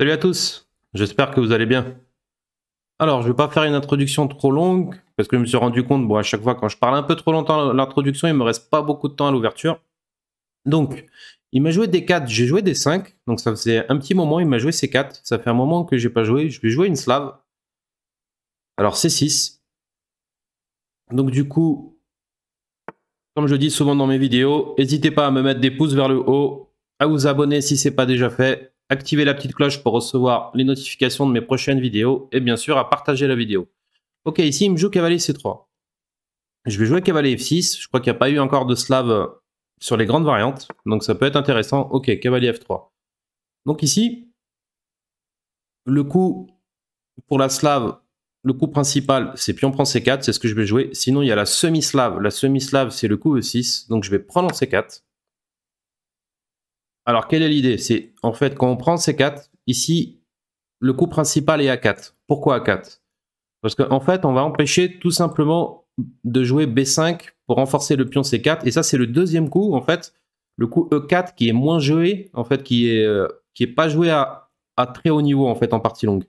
Salut à tous, j'espère que vous allez bien. Alors, je ne vais pas faire une introduction trop longue, parce que je me suis rendu compte, bon, à chaque fois, quand je parle un peu trop longtemps l'introduction, il ne me reste pas beaucoup de temps à l'ouverture. Donc, il m'a joué des 4, j'ai joué des 5, donc ça faisait un petit moment, il m'a joué ces 4, ça fait un moment que je n'ai pas joué, je vais jouer une slave. Alors, c'est 6. Donc, du coup, comme je dis souvent dans mes vidéos, n'hésitez pas à me mettre des pouces vers le haut, à vous abonner si ce n'est pas déjà fait, activer la petite cloche pour recevoir les notifications de mes prochaines vidéos et bien sûr à partager la vidéo. Ok, ici il me joue cavalier C3. Je vais jouer cavalier F6. Je crois qu'il n'y a pas eu encore de slave euh, sur les grandes variantes. Donc ça peut être intéressant. Ok, cavalier F3. Donc ici, le coup pour la slave, le coup principal, c'est on prend C4. C'est ce que je vais jouer. Sinon, il y a la semi-slave. La semi-slave, c'est le coup E6. Donc je vais prendre en C4. Alors, quelle est l'idée C'est en fait quand on prend c 4, ici, le coup principal est a 4. Pourquoi a 4 Parce qu'en fait, on va empêcher tout simplement de jouer B5 pour renforcer le pion C4. Et ça, c'est le deuxième coup, en fait, le coup E4 qui est moins joué, en fait, qui est, euh, qui est pas joué à, à, très haut niveau, en fait, en partie longue.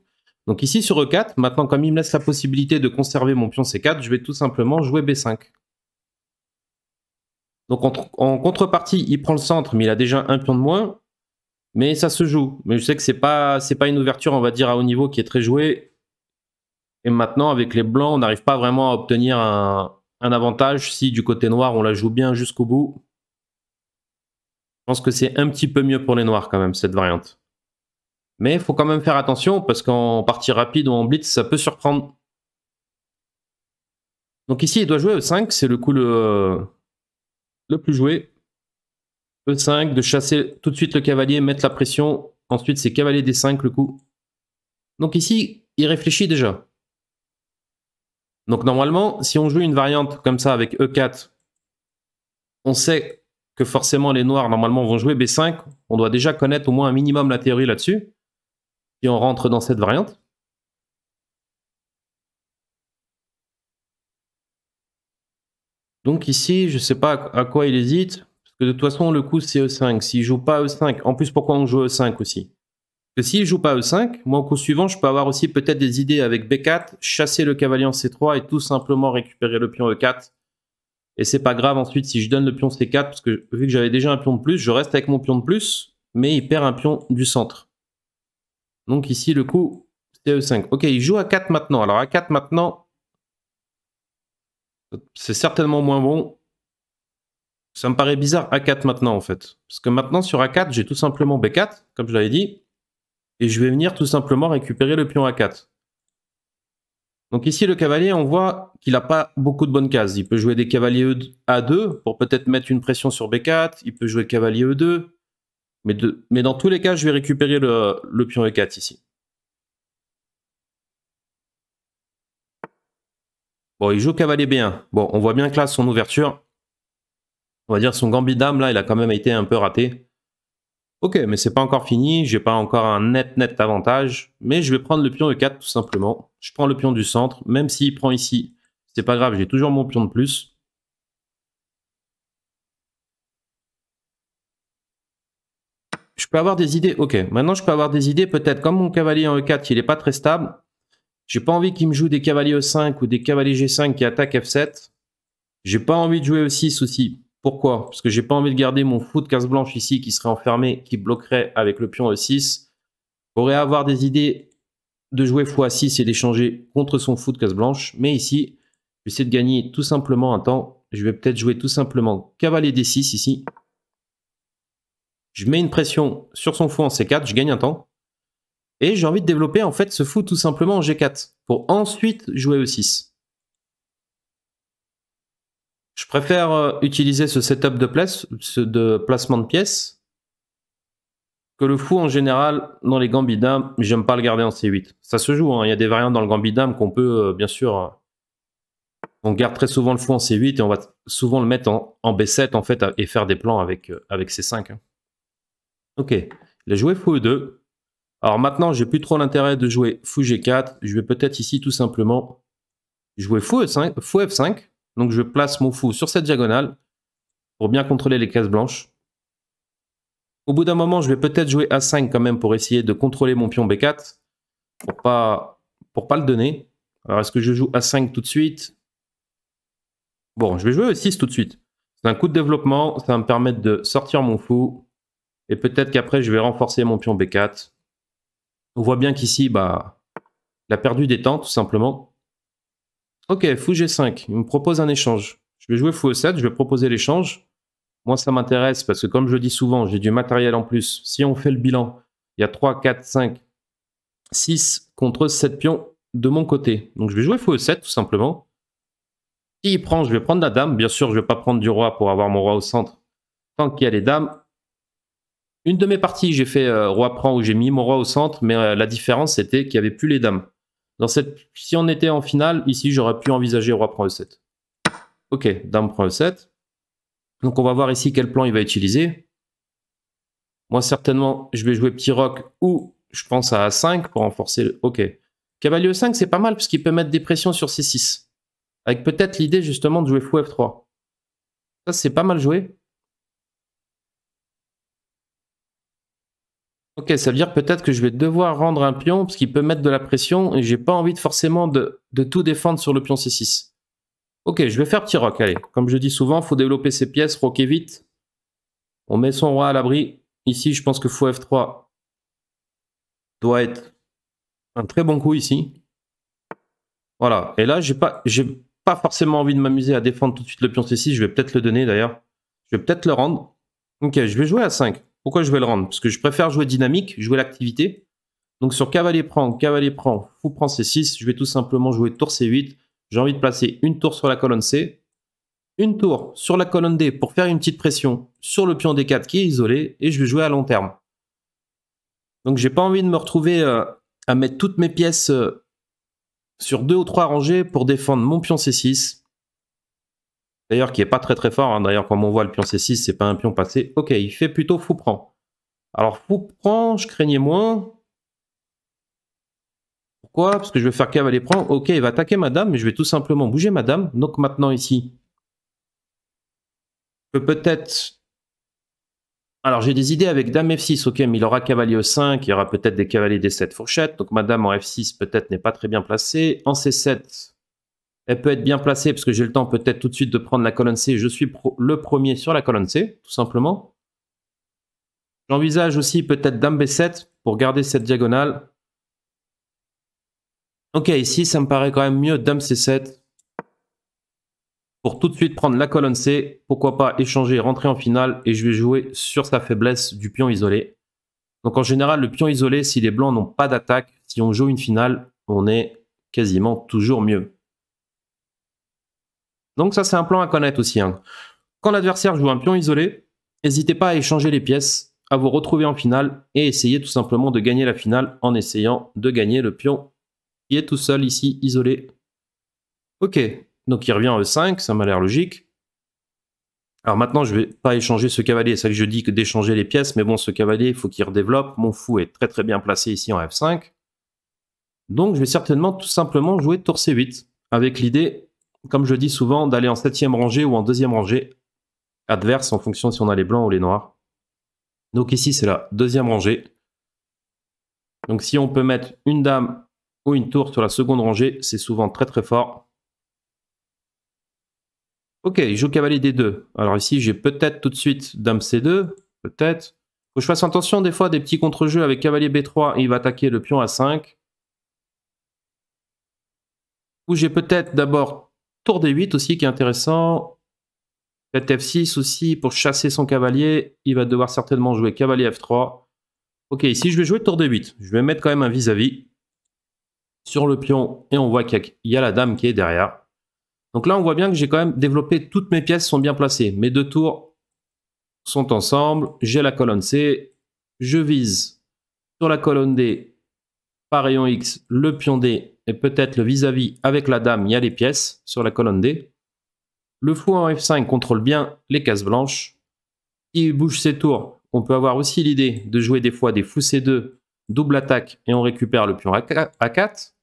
Donc ici, sur E4, maintenant, comme il me laisse la possibilité de conserver mon pion C4, je vais tout simplement jouer B5. Donc en, contrepartie, il prend le centre, mais il a déjà un pion de moins. Mais ça se joue. Mais je sais que c'est pas pas une ouverture, on va dire à haut niveau, qui est très jouée. Et maintenant, avec les blancs, on n'arrive pas vraiment à obtenir un, avantage si du côté noir, on la joue bien jusqu'au bout. Je pense que c'est un petit peu mieux pour les noirs quand même, cette variante. Mais il faut quand même faire attention parce qu'en partie rapide ou en blitz, ça peut surprendre. Donc ici, il doit jouer E5, c'est le coup le, le plus joué. E5, de chasser tout de suite le cavalier, mettre la pression. Ensuite, c'est cavalier D5 le coup. Donc ici, il réfléchit déjà. Donc normalement, si on joue une variante comme ça avec E4, on sait que forcément les noirs normalement vont jouer B5. On doit déjà connaître au moins un minimum la théorie là-dessus. Si on rentre dans cette variante. Donc ici, je ne sais pas à quoi il hésite, parce que de toute façon, le coup, c'est E5. S'il joue pas E5, en plus, pourquoi on joue E5 aussi Parce que s'il joue pas E5, moi, au coup suivant, je peux avoir aussi peut-être des idées avec B4, chasser le cavalier en C3 et tout simplement récupérer le pion E4. Et c'est pas grave ensuite si je donne le pion C4, parce que vu que j'avais déjà un pion de plus, je reste avec mon pion de plus, mais il perd un pion du centre. Donc ici, le coup, c'est E5. Ok, il joue à 4 maintenant. Alors à 4 maintenant, c'est certainement moins bon. Ça me paraît bizarre A4 maintenant en fait. Parce que maintenant sur A4, j'ai tout simplement B4, comme je l'avais dit, et je vais venir tout simplement récupérer le pion A4. Donc ici, le cavalier, on voit qu'il n'a pas beaucoup de bonnes cases. Il peut jouer des cavaliers e A2 pour peut-être mettre une pression sur B4. Il peut jouer cavalier E2. Mais, mais dans tous les cas, je vais récupérer le, le pion E4 ici. Bon, il joue cavalier B1. Bon, on voit bien que là, son ouverture, on va dire son gambit d'âme, là, il a quand même été un peu raté. Ok, mais c'est pas encore fini, j'ai pas encore un net net avantage, mais je vais prendre le pion E4 tout simplement. Je prends le pion du centre, même s'il prend ici, c'est pas grave, j'ai toujours mon pion de plus. Je peux avoir des idées, ok. Maintenant je peux avoir des idées, peut-être comme mon cavalier en E4, il est pas très stable, j'ai pas envie qu'il me joue des cavaliers E5 ou des cavaliers G5 qui attaquent F7. J'ai pas envie de jouer E6 aussi. Pourquoi Parce que j'ai pas envie de garder mon fou de case blanche ici qui serait enfermé, qui bloquerait avec le pion E6. aurait avoir des idées de jouer x6 et d'échanger contre son fou de case blanche. Mais ici, j'essaie de gagner tout simplement un temps. Je vais peut-être jouer tout simplement cavalier D6 ici. Je mets une pression sur son fou en C4, je gagne un temps. Et j'ai envie de développer en fait ce fou tout simplement en G4 pour ensuite jouer E6. Je préfère euh, utiliser ce setup de, place, de placement de pièces que le fou en général dans les gambits d'âme, j'aime pas le garder en C8. Ça se joue, hein. il y a des variantes dans le gambit d'âme qu'on peut euh, bien sûr. Euh, on garde très souvent le fou en C8 et on va souvent le mettre en, B7 en fait et faire des plans avec, avec C5. Hein. Ok, il a joué fou E2. Alors maintenant, j'ai plus trop l'intérêt de jouer fou g4. Je vais peut-être ici tout simplement jouer fou f5, Donc je place mon fou sur cette diagonale pour bien contrôler les cases blanches. Au bout d'un moment, je vais peut-être jouer a5 quand même pour essayer de contrôler mon pion b4 pour pas pour pas le donner. Alors est-ce que je joue a5 tout de suite Bon, je vais jouer e6 tout de suite. C'est un coup de développement, ça va me permettre de sortir mon fou et peut-être qu'après je vais renforcer mon pion b4 on voit bien qu'ici, bah, il a perdu des temps, tout simplement. Ok, fou G5, il me propose un échange. Je vais jouer fou E7, je vais proposer l'échange. Moi, ça m'intéresse parce que, comme je le dis souvent, j'ai du matériel en plus. Si on fait le bilan, il y a 3, 4, 5, 6 contre 7 pions de mon côté. Donc, je vais jouer fou E7, tout simplement. il prend, je vais prendre la dame. Bien sûr, je ne vais pas prendre du roi pour avoir mon roi au centre. Tant qu'il y a les dames, une de mes parties, j'ai fait euh, roi prend où j'ai mis mon roi au centre, mais euh, la différence c'était qu'il n'y avait plus les dames. Dans cette, si on était en finale, ici j'aurais pu envisager roi prend e7. Ok, dame prend e7. Donc on va voir ici quel plan il va utiliser. Moi certainement, je vais jouer petit roc ou je pense à a5 pour renforcer Ok. Cavalier e5, c'est pas mal parce qu'il peut mettre des pressions sur c6. Avec peut-être l'idée justement de jouer fou f3. Ça c'est pas mal joué. Ok, ça veut dire peut-être que je vais devoir rendre un pion parce qu'il peut mettre de la pression et j'ai pas envie de forcément de, tout défendre sur le pion C6. Ok, je vais faire petit rock, allez. Comme je dis souvent, il faut développer ses pièces, roquer vite. On met son roi à l'abri. Ici, je pense que fou F3 doit être un très bon coup ici. Voilà, et là, j'ai pas, pas forcément envie de m'amuser à défendre tout de suite le pion C6. Je vais peut-être le donner d'ailleurs. Je vais peut-être le rendre. Ok, je vais jouer à 5. Pourquoi je vais le rendre Parce que je préfère jouer dynamique, jouer l'activité. Donc sur cavalier prend, cavalier prend, fou prend C6, je vais tout simplement jouer tour C8. J'ai envie de placer une tour sur la colonne C, une tour sur la colonne D pour faire une petite pression sur le pion D4 qui est isolé, et je vais jouer à long terme. Donc j'ai pas envie de me retrouver euh, à mettre toutes mes pièces euh, sur deux ou trois rangées pour défendre mon pion C6 D'ailleurs, qui n'est pas très très fort. Hein. D'ailleurs, comme on voit, le pion C6, c'est pas un pion passé. Ok, il fait plutôt fou prend. Alors, fou prend, je craignais moins. Pourquoi Parce que je vais faire cavalier prend. Ok, il va attaquer madame, mais je vais tout simplement bouger madame. Donc maintenant ici, je peux peut-être... Alors j'ai des idées avec dame F6, ok, mais il aura cavalier E5, il y aura peut-être des cavaliers D7 fourchette, donc madame en F6 peut-être n'est pas très bien placée. En C7, elle peut être bien placée parce que j'ai le temps peut-être tout de suite de prendre la colonne C. Je suis le premier sur la colonne C, tout simplement. J'envisage aussi peut-être Dame B7 pour garder cette diagonale. Ok, ici, ça me paraît quand même mieux Dame C7 pour tout de suite prendre la colonne C. Pourquoi pas échanger, rentrer en finale et je vais jouer sur sa faiblesse du pion isolé. Donc en général, le pion isolé, si les blancs n'ont pas d'attaque, si on joue une finale, on est quasiment toujours mieux. Donc ça, c'est un plan à connaître aussi. Hein. Quand l'adversaire joue un pion isolé, n'hésitez pas à échanger les pièces, à vous retrouver en finale et essayer tout simplement de gagner la finale en essayant de gagner le pion qui est tout seul ici, isolé. Ok, donc il revient en E5, ça m'a l'air logique. Alors maintenant, je ne vais pas échanger ce cavalier, c'est ça que je dis que d'échanger les pièces, mais bon, ce cavalier, il faut qu'il redéveloppe. Mon fou est très très bien placé ici en F5. Donc je vais certainement tout simplement jouer tour C8, avec l'idée comme je dis souvent, d'aller en septième rangée ou en deuxième rangée adverse en fonction si on a les blancs ou les noirs. Donc ici, c'est la deuxième rangée. Donc si on peut mettre une dame ou une tour sur la seconde rangée, c'est souvent très très fort. Ok, il joue cavalier D2. Alors ici, j'ai peut-être tout de suite dame C2, peut-être. Faut que je fasse attention des fois des petits contre-jeux avec cavalier B3, il va attaquer le pion A5. Ou j'ai peut-être d'abord Tour D8 aussi qui est intéressant. peut F6 aussi, pour chasser son cavalier, il va devoir certainement jouer cavalier F3. Ok, ici je vais jouer tour D8. Je vais mettre quand même un vis-à-vis sur le pion et on voit qu'il y a la dame qui est derrière. Donc là, on voit bien que j'ai quand même développé, toutes mes pièces sont bien placées. Mes deux tours sont ensemble, j'ai la colonne C, je vise sur la colonne D par rayon X, le pion D et peut-être le vis-à-vis avec la dame, il y a les pièces sur la colonne D. Le fou en F5 contrôle bien les cases blanches. Il bouge ses tours. On peut avoir aussi l'idée de jouer des fois des fous C2, double attaque et on récupère le pion A4.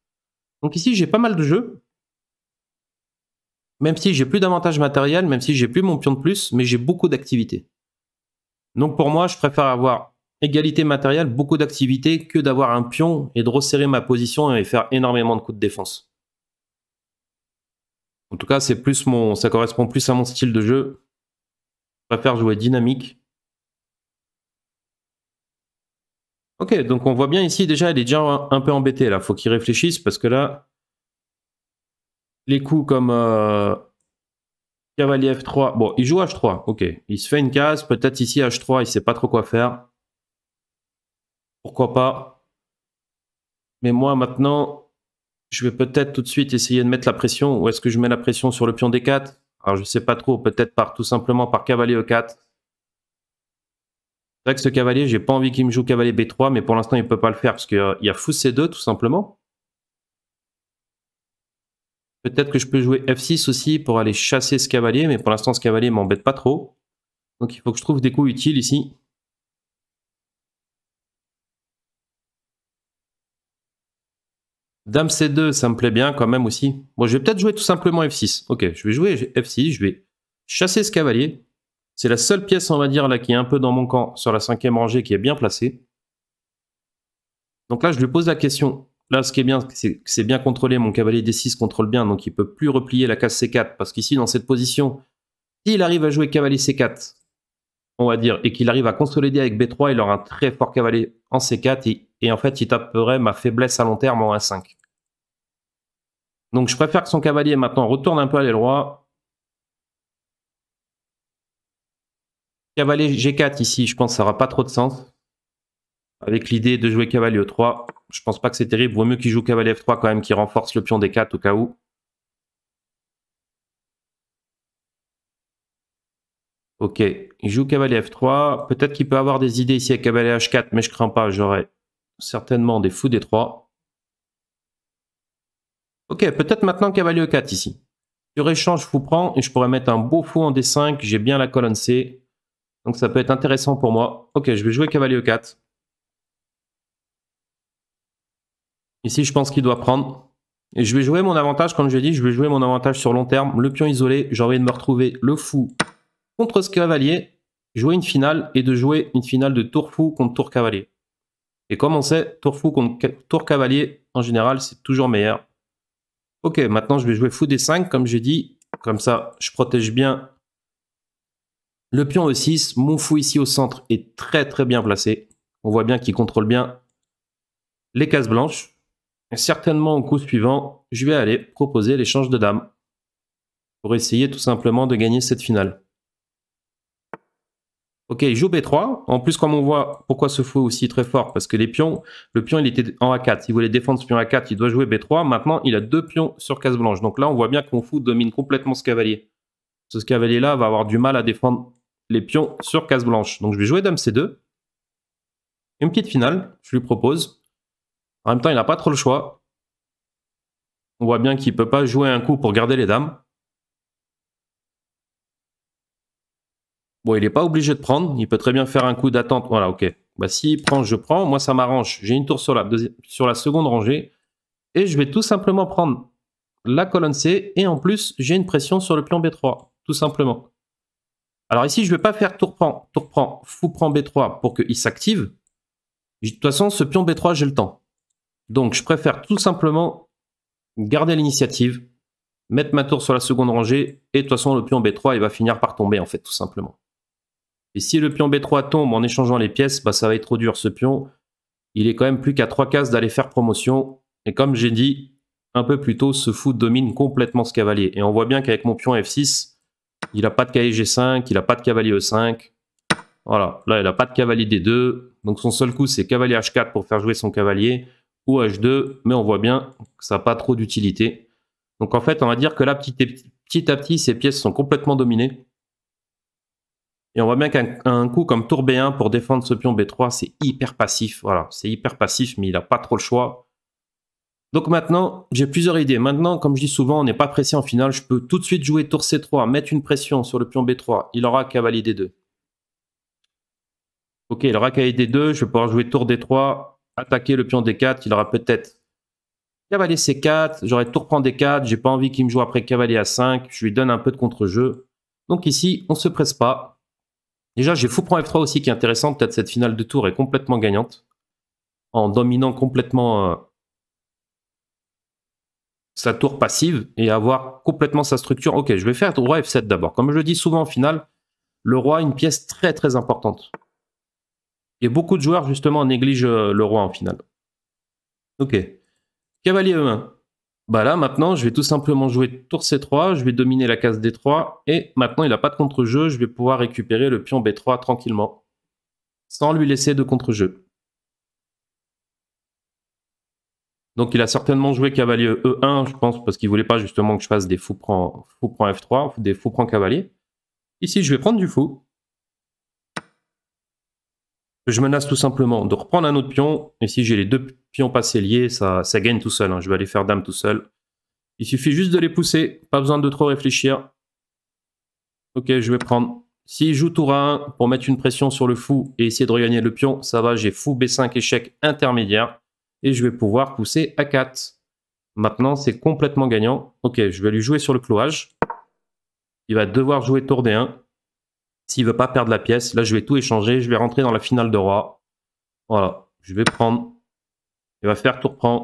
Donc ici, j'ai pas mal de jeux. Même si j'ai plus d'avantages matériels, même si j'ai plus mon pion de plus, mais j'ai beaucoup d'activités. Donc pour moi, je préfère avoir égalité matérielle, beaucoup d'activité que d'avoir un pion et de resserrer ma position et faire énormément de coups de défense. En tout cas, c'est plus mon, ça correspond plus à mon style de jeu. Je préfère jouer dynamique. Ok, donc on voit bien ici, déjà, elle est déjà un peu embêté là. Faut qu'il réfléchisse parce que là, les coups comme euh, cavalier F3. Bon, il joue H3, ok. Il se fait une case, peut-être ici H3, il sait pas trop quoi faire pourquoi pas. Mais moi, maintenant, je vais peut-être tout de suite essayer de mettre la pression. Ou est-ce que je mets la pression sur le pion D4 Alors, je ne sais pas trop. Peut-être par tout simplement par cavalier E4. C'est vrai que ce cavalier, j'ai pas envie qu'il me joue cavalier B3, mais pour l'instant, il ne peut pas le faire parce qu'il y a fou C2, tout simplement. Peut-être que je peux jouer F6 aussi pour aller chasser ce cavalier, mais pour l'instant, ce cavalier m'embête pas trop. Donc, il faut que je trouve des coups utiles ici. Dame C2, ça me plaît bien quand même aussi. bon, je vais peut-être jouer tout simplement F6. Ok, je vais jouer F6, je vais chasser ce cavalier. C'est la seule pièce, on va dire, là, qui est un peu dans mon camp sur la cinquième rangée, qui est bien placée. Donc là, je lui pose la question. Là, ce qui est bien, c'est que c'est bien contrôlé. Mon cavalier D6 contrôle bien, donc il peut plus replier la case C4. Parce qu'ici, dans cette position, s'il arrive à jouer cavalier C4, on va dire, et qu'il arrive à consolider avec B3, il aura un très fort cavalier en C4 et, en fait il taperait ma faiblesse à long terme en A5. Donc je préfère que son cavalier maintenant retourne un peu à l'aile roi. Cavalier G4 ici, je pense que ça n'aura pas trop de sens. Avec l'idée de jouer cavalier E3, je pense pas que c'est terrible. Vaut mieux qu'il joue cavalier F3 quand même, qui renforce le pion D4 au cas où. Ok, il joue cavalier F3. Peut-être qu'il peut avoir des idées ici avec cavalier H4, mais je crains pas, j'aurai certainement des fous D3. Ok, peut-être maintenant cavalier E4 ici. Sur échange, fou prend et je pourrais mettre un beau fou en D5. J'ai bien la colonne C. Donc ça peut être intéressant pour moi. Ok, je vais jouer cavalier E4. Ici, je pense qu'il doit prendre. Et je vais jouer mon avantage, comme je l'ai dit, je vais jouer mon avantage sur long terme. Le pion isolé, j'ai envie de me retrouver le fou contre ce cavalier, jouer une finale et de jouer une finale de tour fou contre tour cavalier. Et comme on sait, tour fou contre tour cavalier, en général, c'est toujours meilleur. Ok, maintenant je vais jouer fou des 5 comme j'ai dit. Comme ça, je protège bien le pion e6. Mon fou ici au centre est très très bien placé. On voit bien qu'il contrôle bien les cases blanches. Et certainement au coup suivant, je vais aller proposer l'échange de dames pour essayer tout simplement de gagner cette finale. Ok, joue B3. En plus, comme on voit, pourquoi ce fou est aussi très fort Parce que les pions, le pion, il était en A4. S'il voulait défendre ce pion A4, il doit jouer B3. Maintenant, il a deux pions sur case blanche. Donc là, on voit bien que mon fou domine complètement ce cavalier. Ce cavalier-là va avoir du mal à défendre les pions sur case blanche. Donc je vais jouer Dame C2. Une petite finale, je lui propose. En même temps, il n'a pas trop le choix. On voit bien qu'il ne peut pas jouer un coup pour garder les dames. Bon, il n'est pas obligé de prendre. Il peut très bien faire un coup d'attente. Voilà, ok. Bah, s'il prend, je prends. Moi, ça m'arrange. J'ai une tour sur la, sur la seconde rangée. Et je vais tout simplement prendre la colonne C. Et en plus, j'ai une pression sur le pion B3. Tout simplement. Alors ici, je ne vais pas faire tour prend, tour prend, fou prend B3 pour qu'il s'active. De toute façon, ce pion B3, j'ai le temps. Donc, je préfère tout simplement garder l'initiative, mettre ma tour sur la seconde rangée, et de toute façon, le pion B3, il va finir par tomber, en fait, tout simplement. Et si le pion B3 tombe en échangeant les pièces, bah, ça va être trop dur. Ce pion, il est quand même plus qu'à 3 cases d'aller faire promotion. Et comme j'ai dit un peu plus tôt, ce fou domine complètement ce cavalier. Et on voit bien qu'avec mon pion F6, il n'a pas de cavalier G5, il n'a pas de cavalier E5. Voilà, là, il n'a pas de cavalier D2. Donc son seul coup, c'est cavalier H4 pour faire jouer son cavalier ou H2. Mais on voit bien que ça n'a pas trop d'utilité. Donc en fait, on va dire que là, petit à petit, ces pièces sont complètement dominées. Et on voit bien qu'un coup comme tour B1 pour défendre ce pion B3, c'est hyper passif. Voilà, c'est hyper passif, mais il n'a pas trop le choix. Donc maintenant, j'ai plusieurs idées. Maintenant, comme je dis souvent, on n'est pas pressé en finale. Je peux tout de suite jouer tour C3, mettre une pression sur le pion B3. Il aura cavalier D2. Ok, il aura cavalier D2. Je vais pouvoir jouer tour D3, attaquer le pion D4. Il aura peut-être cavalier C4. J'aurai tour prend D4. J'ai pas envie qu'il me joue après cavalier A5. Je lui donne un peu de contre-jeu. Donc ici, on ne se presse pas. Déjà, j'ai prend F3 aussi qui est intéressant. Peut-être cette finale de tour est complètement gagnante. En dominant complètement euh, sa tour passive et avoir complètement sa structure. Ok, je vais faire roi F7 d'abord. Comme je le dis souvent en finale, le roi est une pièce très très importante. Et beaucoup de joueurs justement négligent euh, le roi en finale. Ok. Cavalier E1. Bah là, maintenant, je vais tout simplement jouer tour C3, je vais dominer la case D3, et maintenant, il n'a pas de contre-jeu, je vais pouvoir récupérer le pion B3 tranquillement, sans lui laisser de contre-jeu. Donc il a certainement joué cavalier E1, je pense, parce qu'il voulait pas justement que je fasse des fous prend, fou prend F3, des fous prend cavalier. Ici, je vais prendre du fou. Je menace tout simplement de reprendre un autre pion. Ici, j'ai les deux pion passé lié, ça, ça gagne tout seul. Hein. Je vais aller faire dame tout seul. Il suffit juste de les pousser, pas besoin de trop réfléchir. Ok, je vais prendre. S'il joue tour à 1 pour mettre une pression sur le fou et essayer de regagner le pion, ça va, j'ai fou B5 échec intermédiaire et je vais pouvoir pousser à 4. Maintenant, c'est complètement gagnant. Ok, je vais lui jouer sur le clouage. Il va devoir jouer tour D1. S'il veut pas perdre la pièce, là je vais tout échanger, je vais rentrer dans la finale de roi. Voilà, je vais prendre il va faire tour prend.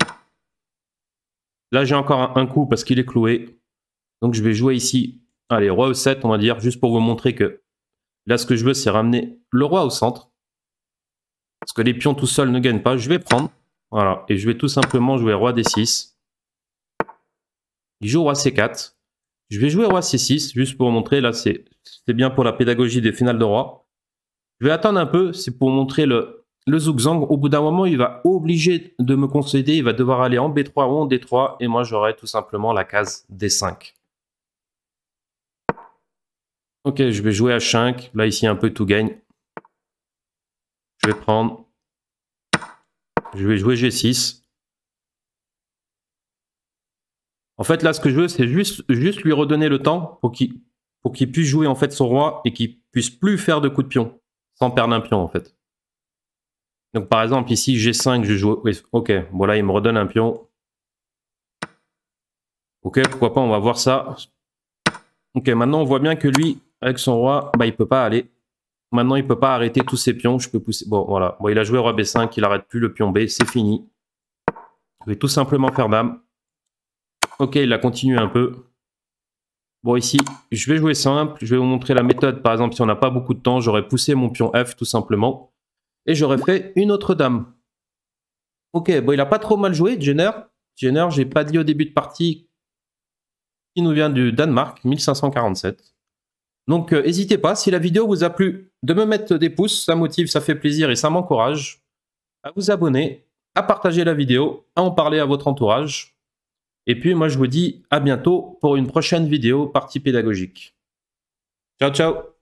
Là, j'ai encore un, coup parce qu'il est cloué. Donc, je vais jouer ici. Allez, roi au 7, on va dire, juste pour vous montrer que là, ce que je veux, c'est ramener le roi au centre. Parce que les pions tout seuls ne gagnent pas. Je vais prendre. Voilà. Et je vais tout simplement jouer roi d6. Il joue roi c4. Je vais jouer roi c6, juste pour montrer. Là, c'est bien pour la pédagogie des finales de roi. Je vais attendre un peu, c'est pour montrer le, le Zugzang, au bout d'un moment, il va obliger de me concéder, il va devoir aller en B3 ou en D3, et moi j'aurai tout simplement la case D5. Ok, je vais jouer H5, là ici un peu tout gagne. Je vais prendre, je vais jouer G6. En fait là ce que je veux c'est juste, lui redonner le temps pour qu'il pour qu'il puisse jouer en fait son roi et qu'il puisse plus faire de coups de pion sans perdre un pion en fait. Donc par exemple, ici, G5, je joue... Ok, voilà, il me redonne un pion. Ok, pourquoi pas, on va voir ça. Ok, maintenant, on voit bien que lui, avec son roi, bah, il peut pas aller. Maintenant, il peut pas arrêter tous ses pions. Je peux pousser... Bon, voilà. Bon, il a joué roi B5, il arrête plus le pion B, c'est fini. Je vais tout simplement faire dame. Ok, il a continué un peu. Bon, ici, je vais jouer simple. Je vais vous montrer la méthode. Par exemple, si on n'a pas beaucoup de temps, j'aurais poussé mon pion F, tout simplement. Et j'aurais fait une autre dame. Ok, bon, il a pas trop mal joué, Jenner. Jenner, j'ai pas dit au début de partie, qui nous vient du Danemark, 1547. Donc, euh, n'hésitez pas, si la vidéo vous a plu, de me mettre des pouces, ça motive, ça fait plaisir et ça m'encourage à vous abonner, à partager la vidéo, à en parler à votre entourage. Et puis, moi, je vous dis à bientôt pour une prochaine vidéo partie pédagogique. Ciao, ciao